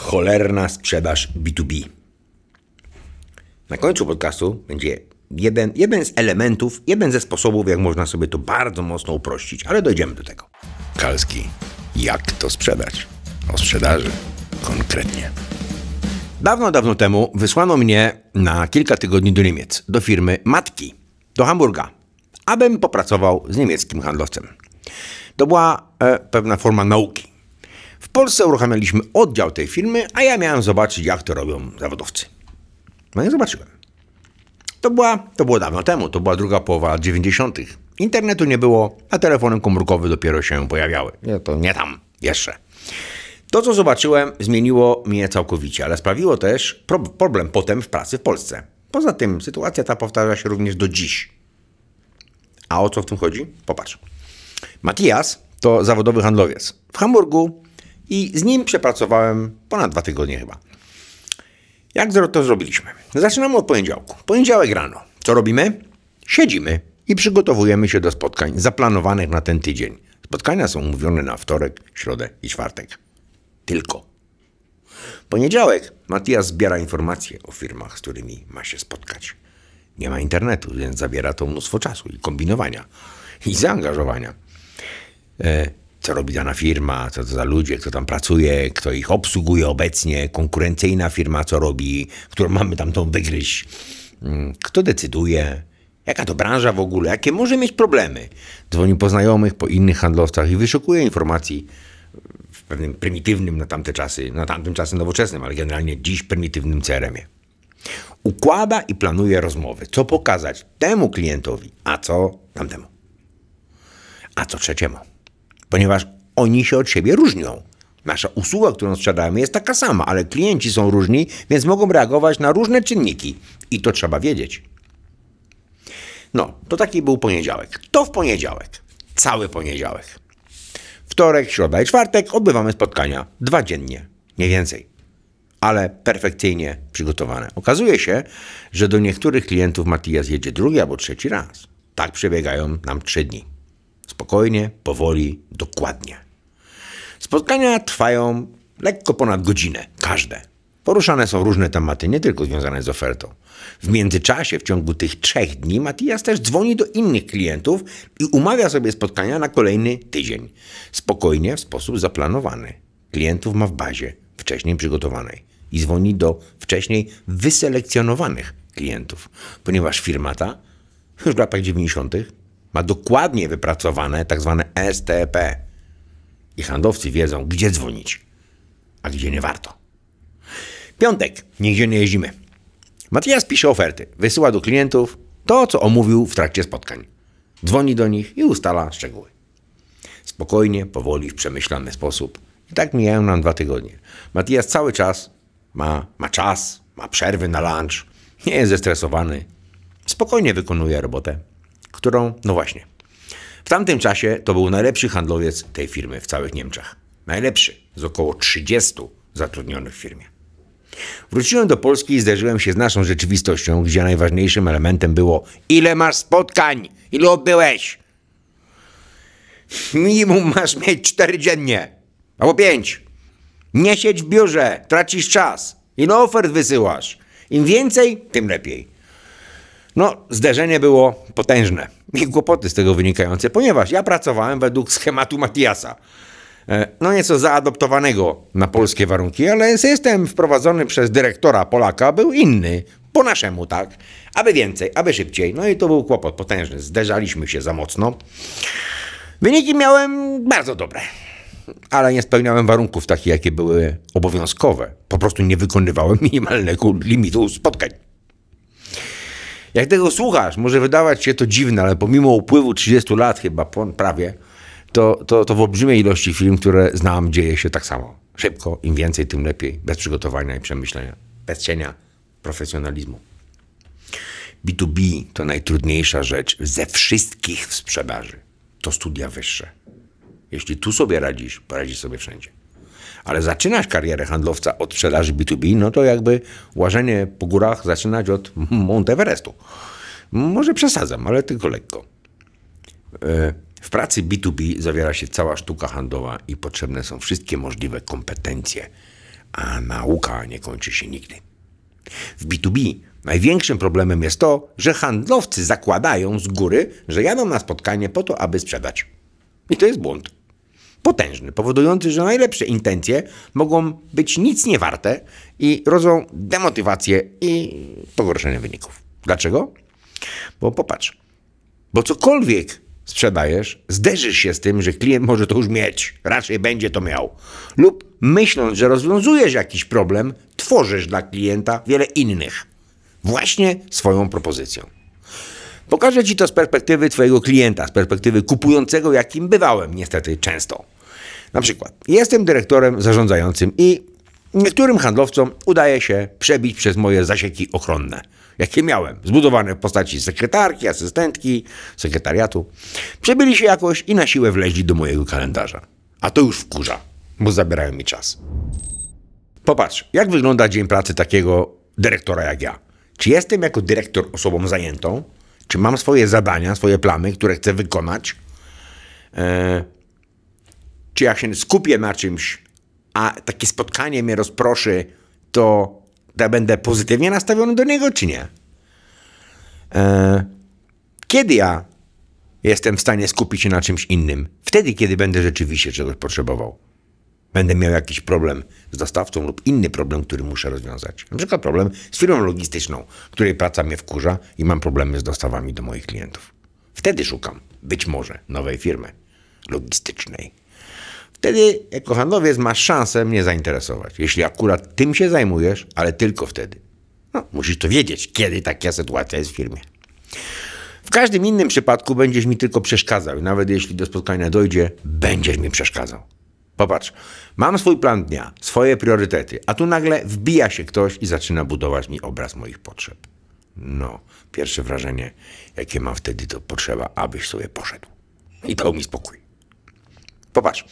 cholerna sprzedaż B2B. Na końcu podcastu będzie jeden, jeden z elementów, jeden ze sposobów, jak można sobie to bardzo mocno uprościć, ale dojdziemy do tego. Kalski, jak to sprzedać? O sprzedaży konkretnie. Dawno, dawno temu wysłano mnie na kilka tygodni do Niemiec, do firmy matki, do Hamburga, abym popracował z niemieckim handlowcem. To była e, pewna forma nauki. W Polsce uruchamialiśmy oddział tej firmy, a ja miałem zobaczyć, jak to robią zawodowcy. No i zobaczyłem. To, była, to było dawno temu, to była druga połowa lat 90. Internetu nie było, a telefony komórkowe dopiero się pojawiały. Nie, to nie tam, jeszcze. To, co zobaczyłem, zmieniło mnie całkowicie, ale sprawiło też problem potem w pracy w Polsce. Poza tym sytuacja ta powtarza się również do dziś. A o co w tym chodzi? Popatrz. Matias to zawodowy handlowiec. W Hamburgu i z nim przepracowałem ponad dwa tygodnie chyba. Jak to zrobiliśmy? Zaczynamy od poniedziałku. Poniedziałek rano. Co robimy? Siedzimy i przygotowujemy się do spotkań zaplanowanych na ten tydzień. Spotkania są umówione na wtorek, środę i czwartek. Tylko. Poniedziałek Matias zbiera informacje o firmach, z którymi ma się spotkać. Nie ma internetu, więc zabiera to mnóstwo czasu i kombinowania i zaangażowania. E, co robi dana firma, co to za ludzie, kto tam pracuje, kto ich obsługuje obecnie, konkurencyjna firma, co robi, którą mamy tam tą wygryźć, mm, kto decyduje, jaka to branża w ogóle, jakie może mieć problemy. Dzwoni po znajomych, po innych handlowcach i wyszukuje informacji w pewnym prymitywnym na tamte czasy, na tamtym czasie nowoczesnym, ale generalnie dziś prymitywnym CRM-ie. Układa i planuje rozmowy, co pokazać temu klientowi, a co tamtemu, a co trzeciemu ponieważ oni się od siebie różnią. Nasza usługa, którą sprzedajemy, jest taka sama, ale klienci są różni, więc mogą reagować na różne czynniki i to trzeba wiedzieć. No, to taki był poniedziałek. To w poniedziałek. Cały poniedziałek. Wtorek, środa i czwartek odbywamy spotkania. Dwa dziennie, nie więcej. Ale perfekcyjnie przygotowane. Okazuje się, że do niektórych klientów Matias jedzie drugi albo trzeci raz. Tak przebiegają nam trzy dni. Spokojnie, powoli, dokładnie. Spotkania trwają lekko ponad godzinę, każde. Poruszane są różne tematy, nie tylko związane z ofertą. W międzyczasie, w ciągu tych trzech dni, Matias też dzwoni do innych klientów i umawia sobie spotkania na kolejny tydzień. Spokojnie, w sposób zaplanowany. Klientów ma w bazie, wcześniej przygotowanej. I dzwoni do wcześniej wyselekcjonowanych klientów, ponieważ firma ta już w latach 90 ma dokładnie wypracowane tak zwane STP. I handlowcy wiedzą, gdzie dzwonić, a gdzie nie warto. Piątek. Nigdzie nie jeździmy. Matthias pisze oferty, wysyła do klientów to, co omówił w trakcie spotkań. Dzwoni do nich i ustala szczegóły. Spokojnie, powoli, w przemyślany sposób. I tak mijają nam dwa tygodnie. Matthias cały czas ma, ma czas, ma przerwy na lunch, nie jest zestresowany, spokojnie wykonuje robotę którą, no właśnie, w tamtym czasie to był najlepszy handlowiec tej firmy w całych Niemczech. Najlepszy z około 30 zatrudnionych w firmie. Wróciłem do Polski i zderzyłem się z naszą rzeczywistością, gdzie najważniejszym elementem było ile masz spotkań, ile odbyłeś. Minimum masz mieć cztery dziennie, albo pięć. Nie siedź w biurze, tracisz czas. Ile ofert wysyłasz? Im więcej, tym lepiej. No, zderzenie było potężne i kłopoty z tego wynikające, ponieważ ja pracowałem według schematu Matiasa. E, no nieco zaadoptowanego na polskie warunki, ale system wprowadzony przez dyrektora Polaka był inny, po naszemu, tak? Aby więcej, aby szybciej. No i to był kłopot potężny. Zderzaliśmy się za mocno. Wyniki miałem bardzo dobre, ale nie spełniałem warunków takich, jakie były obowiązkowe. Po prostu nie wykonywałem minimalnego limitu spotkań. Jak tego słuchasz, może wydawać się to dziwne, ale pomimo upływu 30 lat chyba, prawie, to, to, to w olbrzymiej ilości film, które znam, dzieje się tak samo. Szybko, im więcej, tym lepiej, bez przygotowania i przemyślenia, bez cienia profesjonalizmu. B2B to najtrudniejsza rzecz ze wszystkich w sprzedaży. To studia wyższe. Jeśli tu sobie radzisz, poradzisz sobie wszędzie ale zaczynać karierę handlowca od sprzedaży B2B, no to jakby łażenie po górach zaczynać od Monteverestu. Może przesadzam, ale tylko lekko. E, w pracy B2B zawiera się cała sztuka handlowa i potrzebne są wszystkie możliwe kompetencje, a nauka nie kończy się nigdy. W B2B największym problemem jest to, że handlowcy zakładają z góry, że jadą na spotkanie po to, aby sprzedać. I to jest błąd potężny, powodujący, że najlepsze intencje mogą być nic nie warte i rodzą demotywację i pogorszenie wyników. Dlaczego? Bo popatrz, bo cokolwiek sprzedajesz, zderzysz się z tym, że klient może to już mieć, raczej będzie to miał. Lub myśląc, że rozwiązujesz jakiś problem, tworzysz dla klienta wiele innych, właśnie swoją propozycją. Pokażę ci to z perspektywy twojego klienta, z perspektywy kupującego, jakim bywałem niestety często. Na przykład, jestem dyrektorem zarządzającym i niektórym handlowcom udaje się przebić przez moje zasieki ochronne, jakie miałem, zbudowane w postaci sekretarki, asystentki, sekretariatu. Przebyli się jakoś i na siłę wleźli do mojego kalendarza. A to już wkurza, bo zabierają mi czas. Popatrz, jak wygląda dzień pracy takiego dyrektora jak ja. Czy jestem jako dyrektor osobą zajętą? Czy mam swoje zadania, swoje plany, które chcę wykonać? E, czy jak się skupię na czymś, a takie spotkanie mnie rozproszy, to, będę pozytywnie nastawiony do niego, czy nie? E, kiedy ja jestem w stanie skupić się na czymś innym? Wtedy, kiedy będę rzeczywiście czegoś potrzebował będę miał jakiś problem z dostawcą lub inny problem, który muszę rozwiązać. Na przykład problem z firmą logistyczną, której praca mnie wkurza i mam problemy z dostawami do moich klientów. Wtedy szukam być może nowej firmy logistycznej. Wtedy handlowiec, ma szansę mnie zainteresować, jeśli akurat tym się zajmujesz, ale tylko wtedy. No, musisz to wiedzieć, kiedy taka sytuacja jest w firmie. W każdym innym przypadku będziesz mi tylko przeszkadzał. Nawet jeśli do spotkania dojdzie, będziesz mi przeszkadzał. Popatrz, mam swój plan dnia, swoje priorytety, a tu nagle wbija się ktoś i zaczyna budować mi obraz moich potrzeb. No, pierwsze wrażenie, jakie mam wtedy, to potrzeba, abyś sobie poszedł i dał mi spokój. Popatrz,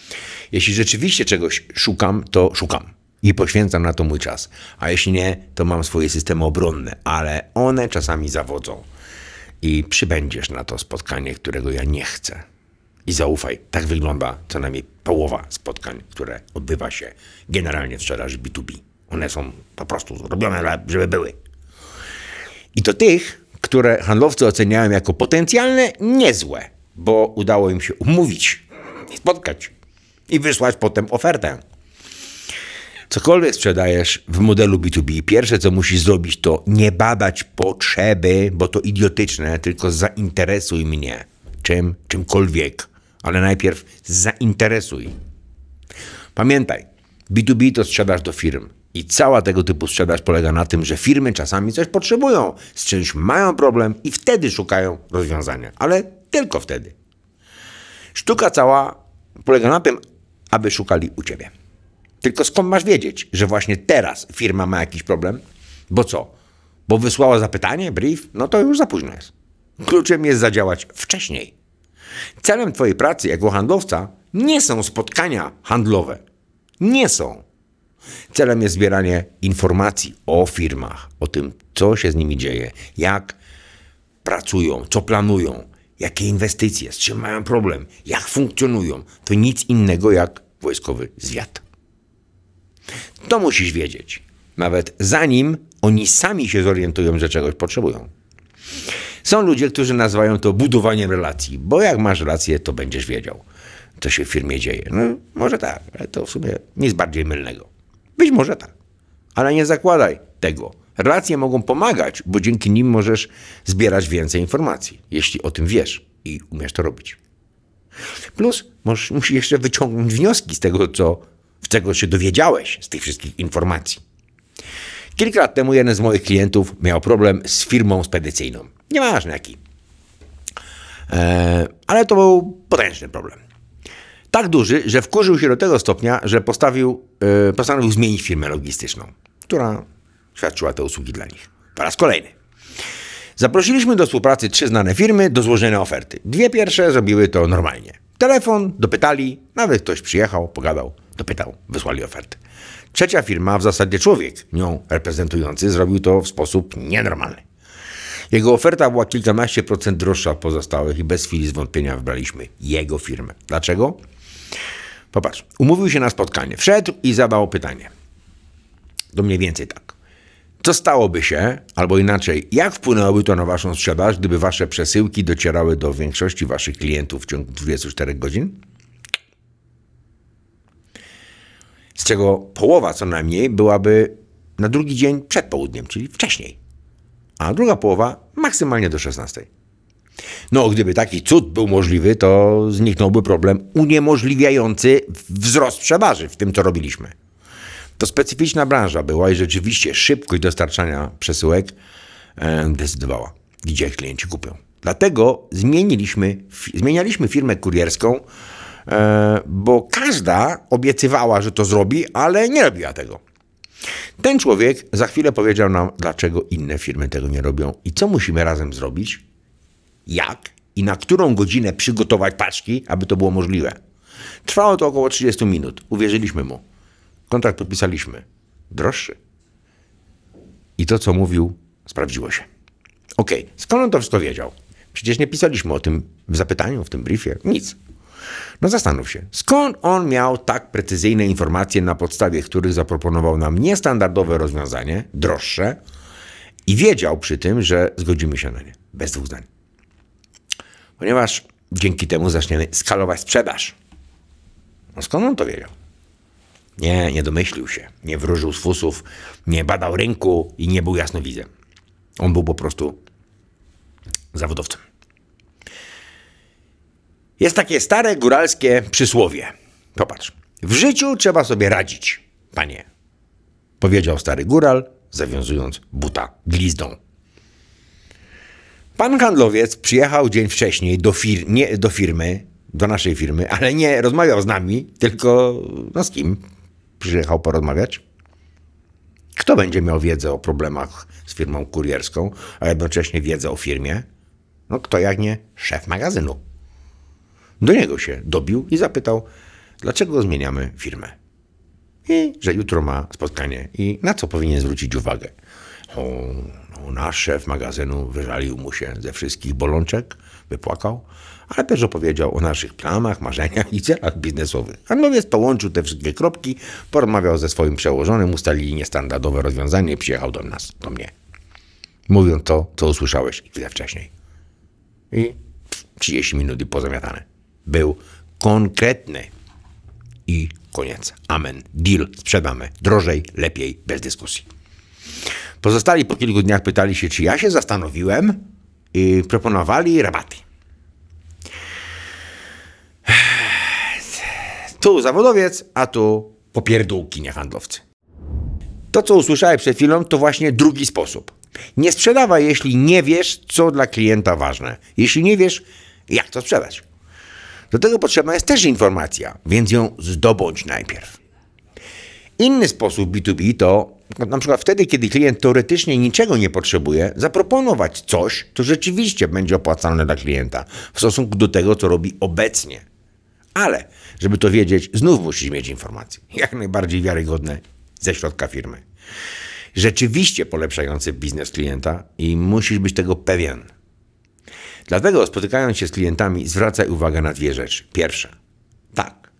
jeśli rzeczywiście czegoś szukam, to szukam i poświęcam na to mój czas, a jeśli nie, to mam swoje systemy obronne, ale one czasami zawodzą i przybędziesz na to spotkanie, którego ja nie chcę i zaufaj. Tak wygląda co najmniej połowa spotkań, które odbywa się generalnie w sprzedaży B2B. One są po prostu zrobione, żeby były. I to tych, które handlowcy oceniają jako potencjalne niezłe, bo udało im się umówić spotkać i wysłać potem ofertę. Cokolwiek sprzedajesz w modelu B2B, pierwsze co musisz zrobić, to nie badać potrzeby, bo to idiotyczne, tylko zainteresuj mnie czym, czymkolwiek ale najpierw zainteresuj. Pamiętaj, B2B to sprzedaż do firm. I cała tego typu sprzedaż polega na tym, że firmy czasami coś potrzebują, z czymś mają problem i wtedy szukają rozwiązania, ale tylko wtedy. Sztuka cała polega na tym, aby szukali u ciebie. Tylko skąd masz wiedzieć, że właśnie teraz firma ma jakiś problem? Bo co? Bo wysłała zapytanie, brief? No to już za późno jest. Kluczem jest zadziałać wcześniej. Celem Twojej pracy jako handlowca nie są spotkania handlowe. Nie są. Celem jest zbieranie informacji o firmach, o tym, co się z nimi dzieje, jak pracują, co planują, jakie inwestycje, z czym mają problem, jak funkcjonują. To nic innego jak wojskowy zwiat. To musisz wiedzieć, nawet zanim oni sami się zorientują, że czegoś potrzebują. Są ludzie, którzy nazywają to budowaniem relacji, bo jak masz relację, to będziesz wiedział, co się w firmie dzieje. No, może tak, ale to w sumie nic bardziej mylnego. Być może tak, ale nie zakładaj tego. Relacje mogą pomagać, bo dzięki nim możesz zbierać więcej informacji, jeśli o tym wiesz i umiesz to robić. Plus możesz, musisz jeszcze wyciągnąć wnioski z tego, co, w tego się dowiedziałeś, z tych wszystkich informacji. Kilka lat temu jeden z moich klientów miał problem z firmą spedycyjną. Nieważne jaki. E, ale to był potężny problem. Tak duży, że wkurzył się do tego stopnia, że postawił, e, postanowił zmienić firmę logistyczną, która świadczyła te usługi dla nich. Po raz kolejny. Zaprosiliśmy do współpracy trzy znane firmy do złożenia oferty. Dwie pierwsze zrobiły to normalnie. Telefon, dopytali, nawet ktoś przyjechał, pogadał, dopytał, wysłali ofertę. Trzecia firma, w zasadzie człowiek nią reprezentujący, zrobił to w sposób nienormalny. Jego oferta była kilkanaście procent droższa od pozostałych i bez chwili zwątpienia wybraliśmy jego firmę. Dlaczego? Popatrz, umówił się na spotkanie, wszedł i zadał pytanie. Do mniej więcej tak. Co stałoby się, albo inaczej, jak wpłynęłoby to na Waszą sprzedaż, gdyby Wasze przesyłki docierały do większości Waszych klientów w ciągu 24 godzin? Z czego połowa co najmniej byłaby na drugi dzień przed południem, czyli wcześniej a druga połowa maksymalnie do 16. No, gdyby taki cud był możliwy, to zniknąłby problem uniemożliwiający wzrost sprzedaży w tym, co robiliśmy. To specyficzna branża była i rzeczywiście szybkość dostarczania przesyłek e, decydowała, gdzie klienci kupią. Dlatego zmieniliśmy, zmienialiśmy firmę kurierską, e, bo każda obiecywała, że to zrobi, ale nie robiła tego. Ten człowiek za chwilę powiedział nam, dlaczego inne firmy tego nie robią i co musimy razem zrobić, jak i na którą godzinę przygotować paczki, aby to było możliwe. Trwało to około 30 minut. Uwierzyliśmy mu. Kontrakt podpisaliśmy. Droższy. I to, co mówił, sprawdziło się. Okej, okay. skąd on to wszystko wiedział? Przecież nie pisaliśmy o tym w zapytaniu, w tym briefie. Nic. No zastanów się, skąd on miał tak precyzyjne informacje, na podstawie których zaproponował nam niestandardowe rozwiązanie, droższe, i wiedział przy tym, że zgodzimy się na nie, bez dwóch zdań. Ponieważ dzięki temu zaczniemy skalować sprzedaż. No skąd on to wiedział? Nie, nie domyślił się, nie wróżył z fusów, nie badał rynku i nie był jasnowidzem. On był po prostu zawodowcem. Jest takie stare góralskie przysłowie. Popatrz. W życiu trzeba sobie radzić, panie, powiedział stary góral, zawiązując buta glizdą. Pan handlowiec przyjechał dzień wcześniej do, fir nie, do firmy, do naszej firmy, ale nie rozmawiał z nami, tylko no z kim przyjechał porozmawiać? Kto będzie miał wiedzę o problemach z firmą kurierską, a jednocześnie wiedzę o firmie? No kto jak nie szef magazynu. Do niego się dobił i zapytał, dlaczego zmieniamy firmę. I że jutro ma spotkanie i na co powinien zwrócić uwagę. O, o, no, nasz szef magazynu wyżalił mu się ze wszystkich bolączek, wypłakał, ale też opowiedział o naszych planach, marzeniach i celach biznesowych. Handlowiec połączył te wszystkie kropki, porozmawiał ze swoim przełożonym, ustalili niestandardowe rozwiązanie i przyjechał do nas, do mnie. Mówiąc to, co usłyszałeś chwilę wcześniej. I 30 minut i pozamiatane był konkretny. I koniec. Amen. Deal. Sprzedamy. Drożej, lepiej, bez dyskusji. Pozostali po kilku dniach pytali się, czy ja się zastanowiłem i proponowali rabaty. Tu zawodowiec, a tu popierdółki handlowcy. To, co usłyszałem przed chwilą, to właśnie drugi sposób. Nie sprzedawaj, jeśli nie wiesz, co dla klienta ważne. Jeśli nie wiesz, jak to sprzedać. Do tego potrzebna jest też informacja, więc ją zdobądź najpierw. Inny sposób B2B to na przykład wtedy, kiedy klient teoretycznie niczego nie potrzebuje, zaproponować coś, co rzeczywiście będzie opłacalne dla klienta w stosunku do tego, co robi obecnie. Ale, żeby to wiedzieć, znów musisz mieć informacje, jak najbardziej wiarygodne ze środka firmy. Rzeczywiście polepszające biznes klienta i musisz być tego pewien. Dlatego spotykając się z klientami, zwracaj uwagę na dwie rzeczy. Pierwsza, tak,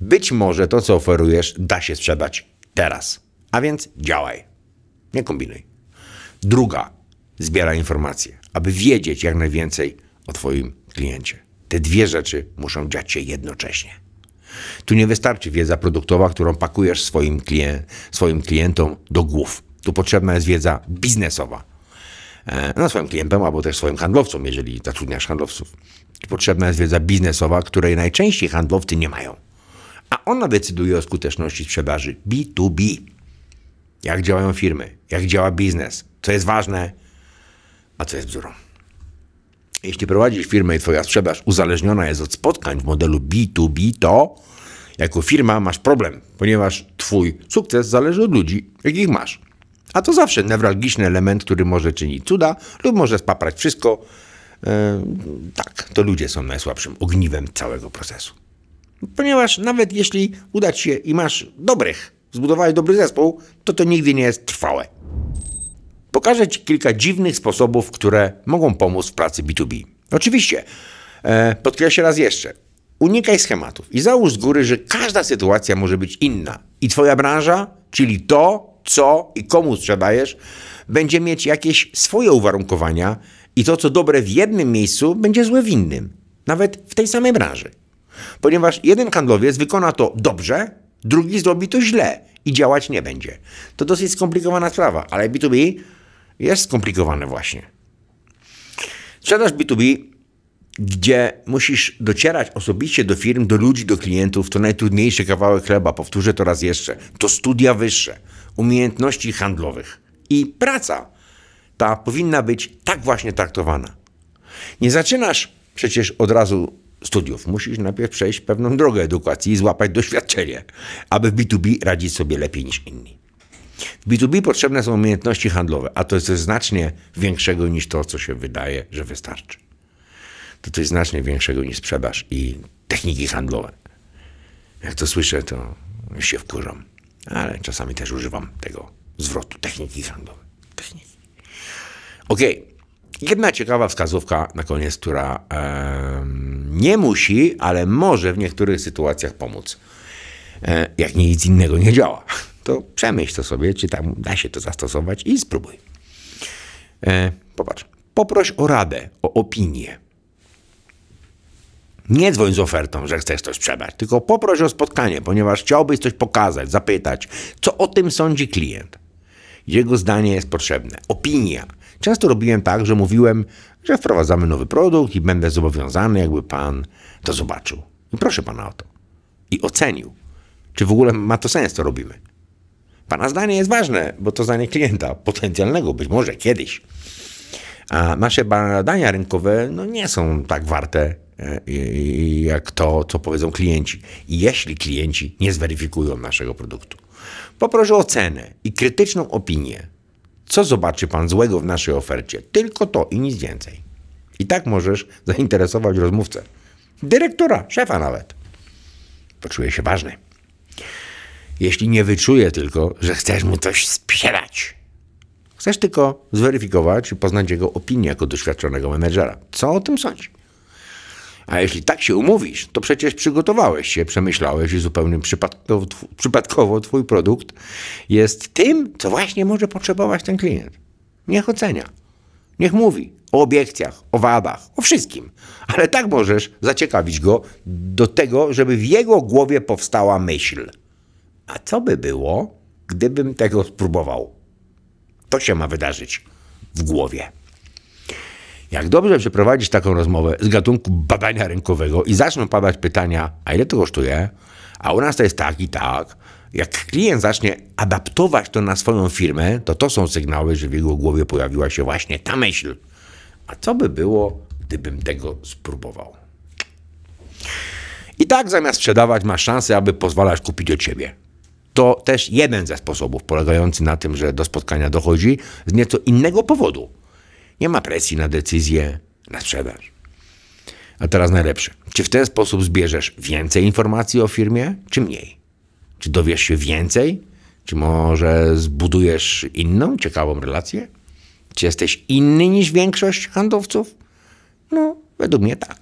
być może to, co oferujesz, da się sprzedać teraz, a więc działaj, nie kombinuj. Druga, zbiera informacje, aby wiedzieć jak najwięcej o Twoim kliencie. Te dwie rzeczy muszą dziać się jednocześnie. Tu nie wystarczy wiedza produktowa, którą pakujesz swoim, klien swoim klientom do głów. Tu potrzebna jest wiedza biznesowa, E, no, swoim klientem albo też swoim handlowcom, jeżeli zatrudniasz handlowców. Potrzebna jest wiedza biznesowa, której najczęściej handlowcy nie mają. A ona decyduje o skuteczności sprzedaży B2B. Jak działają firmy, jak działa biznes, co jest ważne, a co jest bzdurą. Jeśli prowadzisz firmę i twoja sprzedaż uzależniona jest od spotkań w modelu B2B, to jako firma masz problem, ponieważ twój sukces zależy od ludzi, jakich masz. A to zawsze newralgiczny element, który może czynić cuda lub może spaprać wszystko. E, tak, to ludzie są najsłabszym ogniwem całego procesu. Ponieważ nawet jeśli uda ci się i masz dobrych, zbudowałeś dobry zespół, to to nigdy nie jest trwałe. Pokażę Ci kilka dziwnych sposobów, które mogą pomóc w pracy B2B. Oczywiście, e, podkreślę raz jeszcze, unikaj schematów i załóż z góry, że każda sytuacja może być inna i Twoja branża, czyli to, co i komu sprzedajesz, będzie mieć jakieś swoje uwarunkowania i to, co dobre w jednym miejscu, będzie złe w innym, nawet w tej samej branży. Ponieważ jeden handlowiec wykona to dobrze, drugi zrobi to źle i działać nie będzie. To dosyć skomplikowana sprawa, ale B2B jest skomplikowane właśnie. Sprzedaż B2B, gdzie musisz docierać osobiście do firm, do ludzi, do klientów, to najtrudniejszy kawałek chleba. Powtórzę to raz jeszcze. To studia wyższe umiejętności handlowych. I praca ta powinna być tak właśnie traktowana. Nie zaczynasz przecież od razu studiów. Musisz najpierw przejść pewną drogę edukacji i złapać doświadczenie, aby w B2B radzić sobie lepiej niż inni. W B2B potrzebne są umiejętności handlowe, a to jest znacznie większego niż to, co się wydaje, że wystarczy. To, to jest znacznie większego niż sprzedaż i techniki handlowe. Jak to słyszę, to się wkurzam ale czasami też używam tego zwrotu techniki handlowej, Techniki. Okej. Okay. Jedna ciekawa wskazówka na koniec, która e, nie musi, ale może w niektórych sytuacjach pomóc. E, jak nic innego nie działa, to przemyśl to sobie, czy tam da się to zastosować i spróbuj. E, popatrz. Poproś o radę, o opinię. Nie dzwoń z ofertą, że chcesz coś sprzedać, tylko poproś o spotkanie, ponieważ chciałbyś coś pokazać, zapytać, co o tym sądzi klient. Jego zdanie jest potrzebne, opinia. Często robiłem tak, że mówiłem, że wprowadzamy nowy produkt i będę zobowiązany, jakby pan to zobaczył. I proszę pana o to. I ocenił, czy w ogóle ma to sens, co robimy. Pana zdanie jest ważne, bo to zdanie klienta, potencjalnego być może kiedyś. A nasze badania rynkowe no, nie są tak warte E, jak to, co powiedzą klienci. I jeśli klienci nie zweryfikują naszego produktu, poproszę o cenę i krytyczną opinię. Co zobaczy pan złego w naszej ofercie? Tylko to i nic więcej. I tak możesz zainteresować rozmówcę, dyrektora, szefa nawet. Poczuje się ważny. Jeśli nie wyczuje tylko, że chcesz mu coś sprzedać, chcesz tylko zweryfikować i poznać jego opinię jako doświadczonego menedżera. Co o tym sądzi? A jeśli tak się umówisz, to przecież przygotowałeś się, przemyślałeś i zupełnie przypadkowo, twój produkt jest tym, co właśnie może potrzebować ten klient. Niech ocenia. Niech mówi o obiekcjach, o wadach, o wszystkim. Ale tak możesz zaciekawić go do tego, żeby w jego głowie powstała myśl. A co by było, gdybym tego spróbował? To się ma wydarzyć w głowie. Jak dobrze przeprowadzić taką rozmowę z gatunku badania rynkowego i zaczną padać pytania, a ile to kosztuje, a u nas to jest tak i tak, jak klient zacznie adaptować to na swoją firmę, to to są sygnały, że w jego głowie pojawiła się właśnie ta myśl. A co by było, gdybym tego spróbował? I tak zamiast sprzedawać masz szansę, aby pozwalać kupić od ciebie. To też jeden ze sposobów polegający na tym, że do spotkania dochodzi z nieco innego powodu – nie ma presji na decyzję na sprzedaż. A teraz najlepsze. Czy w ten sposób zbierzesz więcej informacji o firmie, czy mniej? Czy dowiesz się więcej? Czy może zbudujesz inną, ciekawą relację? Czy jesteś inny niż większość handlowców? No, według mnie tak.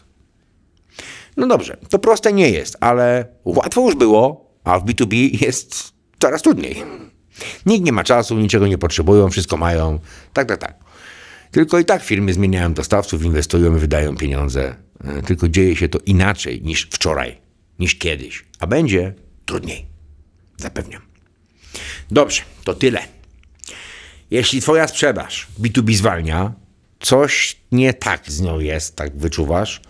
No dobrze, to proste nie jest, ale łatwo już było, a w B2B jest coraz trudniej. Nikt nie ma czasu, niczego nie potrzebują, wszystko mają. Tak, tak, tak. Tylko i tak firmy zmieniają dostawców, inwestują, wydają pieniądze. E, tylko dzieje się to inaczej niż wczoraj, niż kiedyś. A będzie trudniej. Zapewniam. Dobrze, to tyle. Jeśli twoja sprzedaż B2B zwalnia, coś nie tak z nią jest, tak wyczuwasz,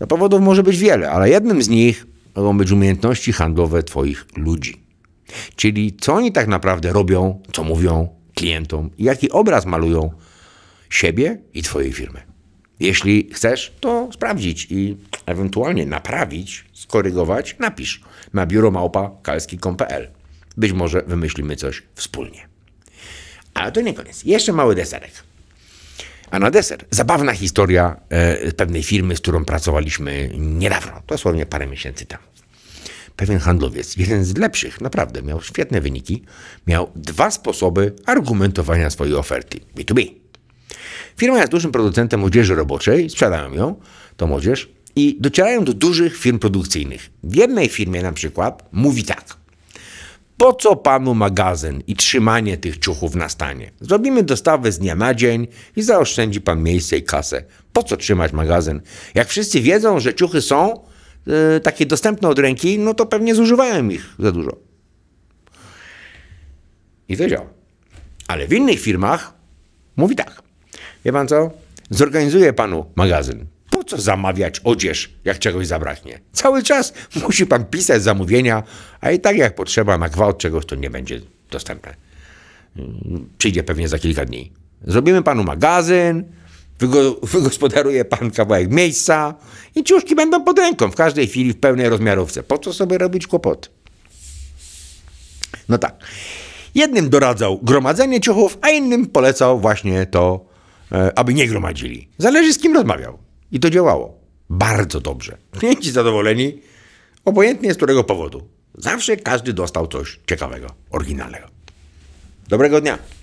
no powodów może być wiele, ale jednym z nich mogą być umiejętności handlowe twoich ludzi. Czyli co oni tak naprawdę robią, co mówią klientom, jaki obraz malują siebie i twojej firmy. Jeśli chcesz, to sprawdzić i ewentualnie naprawić, skorygować, napisz na biuromałpa.kalski.pl. Być może wymyślimy coś wspólnie. Ale to nie koniec. Jeszcze mały deserek. A na deser zabawna historia e, pewnej firmy, z którą pracowaliśmy niedawno, dosłownie parę miesięcy temu. Pewien handlowiec, jeden z lepszych, naprawdę miał świetne wyniki, miał dwa sposoby argumentowania swojej oferty B2B. Firma jest dużym producentem odzieży roboczej, sprzedają ją, to młodzież, i docierają do dużych firm produkcyjnych. W jednej firmie na przykład mówi tak. Po co panu magazyn i trzymanie tych ciuchów na stanie? Zrobimy dostawę z dnia na dzień i zaoszczędzi pan miejsce i kasę. Po co trzymać magazyn? Jak wszyscy wiedzą, że ciuchy są y, takie dostępne od ręki, no to pewnie zużywają ich za dużo. I to działa. Ale w innych firmach mówi tak wie pan co? Zorganizuję panu magazyn. Po co zamawiać odzież, jak czegoś zabraknie? Cały czas musi pan pisać zamówienia, a i tak jak potrzeba na gwałt czegoś, to nie będzie dostępne. Przyjdzie pewnie za kilka dni. Zrobimy panu magazyn, wygospodaruje pan kawałek miejsca i ciuszki będą pod ręką w każdej chwili w pełnej rozmiarówce. Po co sobie robić kłopot? No tak. Jednym doradzał gromadzenie ciuchów, a innym polecał właśnie to E, aby nie gromadzili. Zależy z kim rozmawiał. I to działało. Bardzo dobrze. Klienci zadowoleni, obojętnie z którego powodu. Zawsze każdy dostał coś ciekawego, oryginalnego. Dobrego dnia.